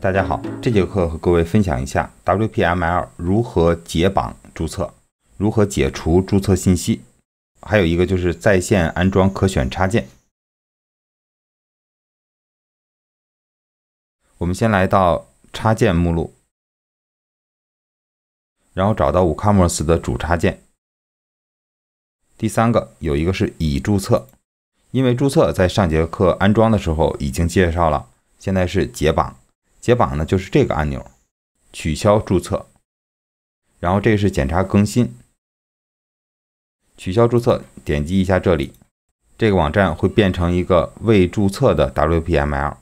大家好，这节课和各位分享一下 WPL m 如何解绑注册，如何解除注册信息，还有一个就是在线安装可选插件。我们先来到插件目录，然后找到 WCommerce 的主插件，第三个有一个是已注册，因为注册在上节课安装的时候已经介绍了，现在是解绑。解绑呢，就是这个按钮，取消注册，然后这个是检查更新，取消注册，点击一下这里，这个网站会变成一个未注册的 WPL m。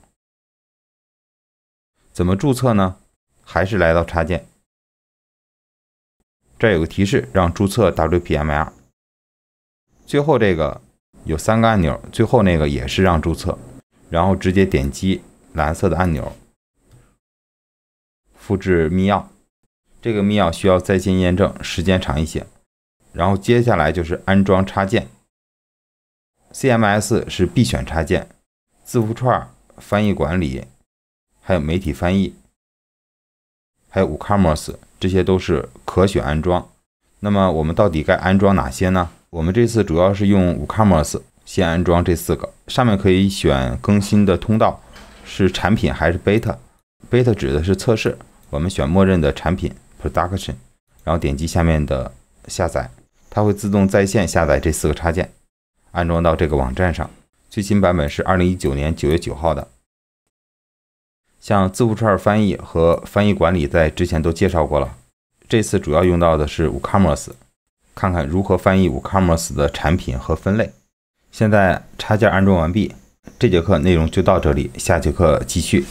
怎么注册呢？还是来到插件，这有个提示让注册 WPL m。最后这个有三个按钮，最后那个也是让注册，然后直接点击蓝色的按钮。复制密钥，这个密钥需要在线验证，时间长一些。然后接下来就是安装插件，CMS 是必选插件，字符串翻译管理，还有媒体翻译，还有 WooCommerce 这些都是可选安装。那么我们到底该安装哪些呢？我们这次主要是用 WooCommerce 先安装这四个。上面可以选更新的通道，是产品还是 Beta？Beta 指的是测试。我们选默认的产品 Production，然后点击下面的下载，它会自动在线下载这四个插件，安装到这个网站上。最新版本是二零一九年九月九号的。像字符串翻译和翻译管理在之前都介绍过了，这次主要用到的是 w o c o m m e r c e 看看如何翻译 w o c o m m e r c e 的产品和分类。现在插件安装完毕，这节课内容就到这里，下节课继续。